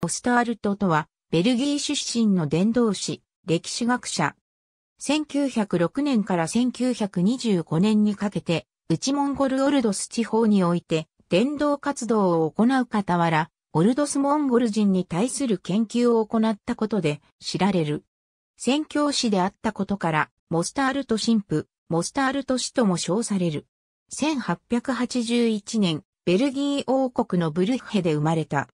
オスタールトとは、ベルギー出身の伝道師、歴史学者。1906年から1925年にかけて、内モンゴルオルドス地方において、伝道活動を行う傍ら、オルドスモンゴル人に対する研究を行ったことで知られる。宣教師であったことから、モスタールト神父、モスタールト氏とも称される。1881年、ベルギー王国のブルッヘで生まれた。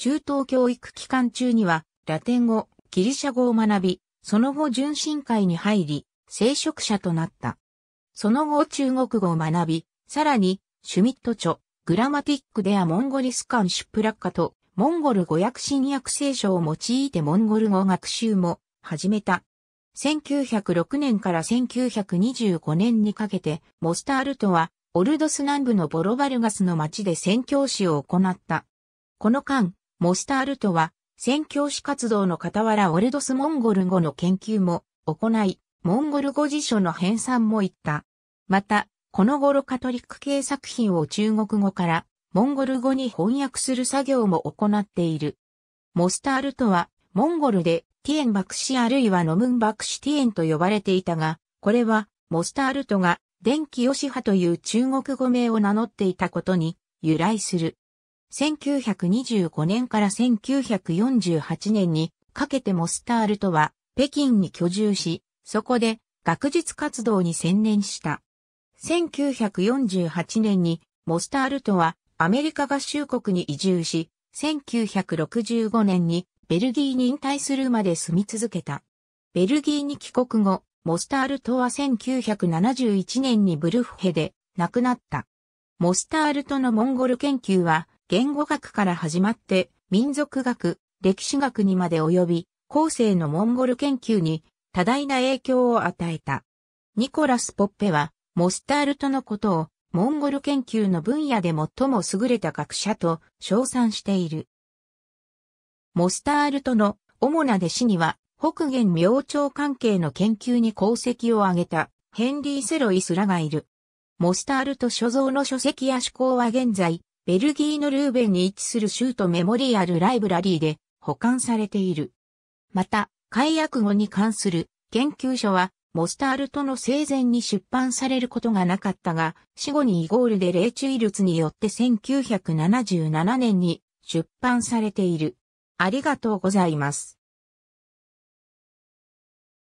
中等教育期間中には、ラテン語、ギリシャ語を学び、その後純真会に入り、聖職者となった。その後中国語を学び、さらに、シュミット著、グラマティックデアモンゴリスカンシュプラッカと、モンゴル語訳新訳聖書を用いてモンゴル語学習も始めた。1906年から1925年にかけて、モスタールトは、オルドス南部のボロバルガスの町で宣教師を行った。この間、モスタールトは、宣教師活動の傍らオルドスモンゴル語の研究も行い、モンゴル語辞書の編纂も行った。また、この頃カトリック系作品を中国語からモンゴル語に翻訳する作業も行っている。モスタールトは、モンゴルでティエンバクシあるいはノムンバクシティエンと呼ばれていたが、これはモスタールトが電気ヨシハという中国語名を名乗っていたことに由来する。1925年から1948年にかけてモスタールとは北京に居住し、そこで学術活動に専念した。1948年にモスタールとはアメリカ合衆国に移住し、1965年にベルギーに引退するまで住み続けた。ベルギーに帰国後、モスタールトは1971年にブルフヘで亡くなった。モスタールトのモンゴル研究は言語学から始まって民族学、歴史学にまで及び、後世のモンゴル研究に多大な影響を与えた。ニコラス・ポッペは、モスタールトのことを、モンゴル研究の分野で最も優れた学者と称賛している。モスタールトの主な弟子には、北元明朝関係の研究に功績を挙げたヘンリー・セロイスらがいる。モスタールト所蔵の書籍や思考は現在、ベルギーのルーベンに位置する州都メモリアルライブラリーで保管されている。また、解約後に関する研究所は、モスタールとの生前に出版されることがなかったが、死後にイゴールで霊中イルによって1977年に出版されている。ありがとうございます。